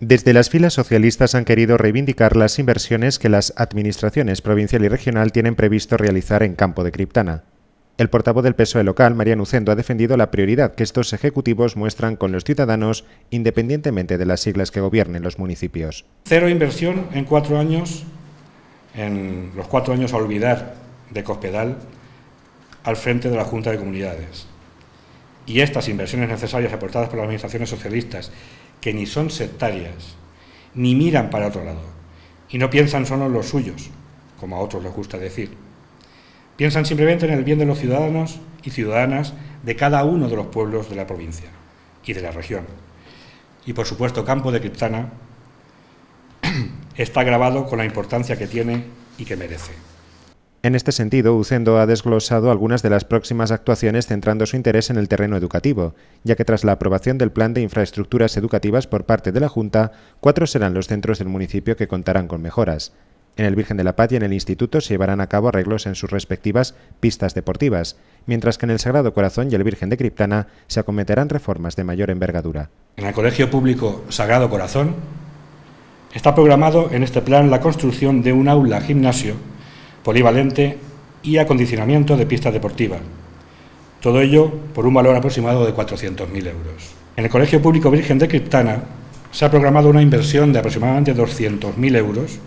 Desde las filas socialistas han querido reivindicar las inversiones que las administraciones provincial y regional tienen previsto realizar en campo de Criptana. El portavoz del PSOE local, Mariano Nucendo, ha defendido la prioridad que estos ejecutivos muestran con los ciudadanos independientemente de las siglas que gobiernen los municipios. Cero inversión en cuatro años, en los cuatro años a olvidar de Cospedal, al frente de la Junta de Comunidades. Y estas inversiones necesarias aportadas por las administraciones socialistas que ni son sectarias, ni miran para otro lado, y no piensan solo en los suyos, como a otros les gusta decir. Piensan simplemente en el bien de los ciudadanos y ciudadanas de cada uno de los pueblos de la provincia y de la región. Y por supuesto, Campo de Criptana está grabado con la importancia que tiene y que merece. En este sentido, Ucendo ha desglosado algunas de las próximas actuaciones centrando su interés en el terreno educativo, ya que tras la aprobación del Plan de Infraestructuras Educativas por parte de la Junta, cuatro serán los centros del municipio que contarán con mejoras. En el Virgen de la Paz y en el Instituto se llevarán a cabo arreglos en sus respectivas pistas deportivas, mientras que en el Sagrado Corazón y el Virgen de Criptana se acometerán reformas de mayor envergadura. En el Colegio Público Sagrado Corazón está programado en este plan la construcción de un aula gimnasio polivalente y acondicionamiento de pista deportiva, Todo ello por un valor aproximado de 400.000 euros. En el Colegio Público Virgen de Criptana se ha programado una inversión de aproximadamente 200.000 euros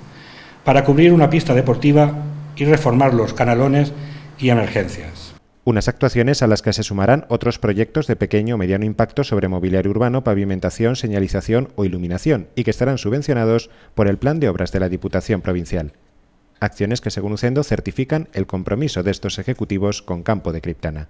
para cubrir una pista deportiva y reformar los canalones y emergencias. Unas actuaciones a las que se sumarán otros proyectos de pequeño o mediano impacto sobre mobiliario urbano, pavimentación, señalización o iluminación y que estarán subvencionados por el Plan de Obras de la Diputación Provincial acciones que según Ucendo certifican el compromiso de estos ejecutivos con Campo de Criptana.